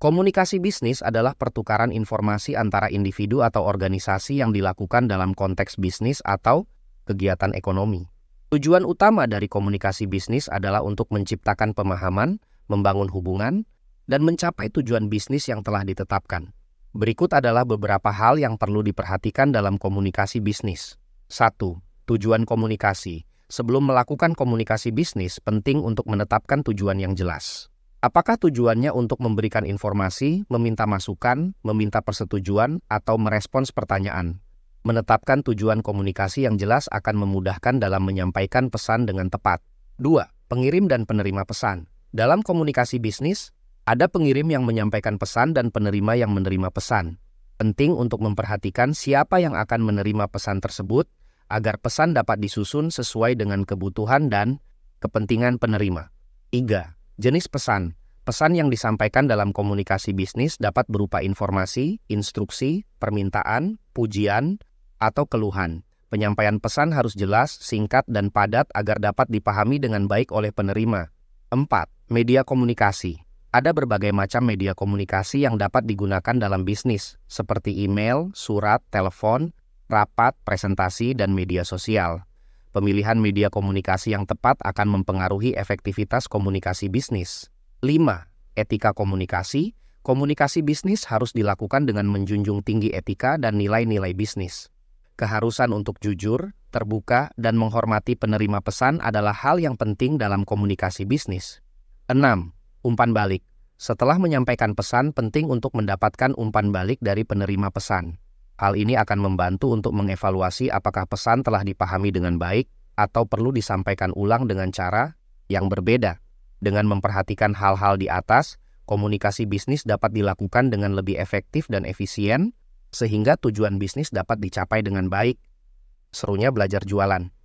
Komunikasi bisnis adalah pertukaran informasi antara individu atau organisasi yang dilakukan dalam konteks bisnis atau kegiatan ekonomi. Tujuan utama dari komunikasi bisnis adalah untuk menciptakan pemahaman, membangun hubungan, dan mencapai tujuan bisnis yang telah ditetapkan. Berikut adalah beberapa hal yang perlu diperhatikan dalam komunikasi bisnis. 1. Tujuan komunikasi. Sebelum melakukan komunikasi bisnis, penting untuk menetapkan tujuan yang jelas. Apakah tujuannya untuk memberikan informasi, meminta masukan, meminta persetujuan, atau merespons pertanyaan? Menetapkan tujuan komunikasi yang jelas akan memudahkan dalam menyampaikan pesan dengan tepat. 2. Pengirim dan penerima pesan. Dalam komunikasi bisnis, ada pengirim yang menyampaikan pesan dan penerima yang menerima pesan. Penting untuk memperhatikan siapa yang akan menerima pesan tersebut agar pesan dapat disusun sesuai dengan kebutuhan dan kepentingan penerima. 3 Jenis pesan. Pesan yang disampaikan dalam komunikasi bisnis dapat berupa informasi, instruksi, permintaan, pujian, atau keluhan. Penyampaian pesan harus jelas, singkat, dan padat agar dapat dipahami dengan baik oleh penerima. 4. Media komunikasi. Ada berbagai macam media komunikasi yang dapat digunakan dalam bisnis, seperti email, surat, telepon, rapat, presentasi, dan media sosial. Pemilihan media komunikasi yang tepat akan mempengaruhi efektivitas komunikasi bisnis. 5. Etika komunikasi. Komunikasi bisnis harus dilakukan dengan menjunjung tinggi etika dan nilai-nilai bisnis. Keharusan untuk jujur, terbuka, dan menghormati penerima pesan adalah hal yang penting dalam komunikasi bisnis. 6. Umpan balik. Setelah menyampaikan pesan, penting untuk mendapatkan umpan balik dari penerima pesan. Hal ini akan membantu untuk mengevaluasi apakah pesan telah dipahami dengan baik atau perlu disampaikan ulang dengan cara yang berbeda. Dengan memperhatikan hal-hal di atas, komunikasi bisnis dapat dilakukan dengan lebih efektif dan efisien, sehingga tujuan bisnis dapat dicapai dengan baik. Serunya belajar jualan.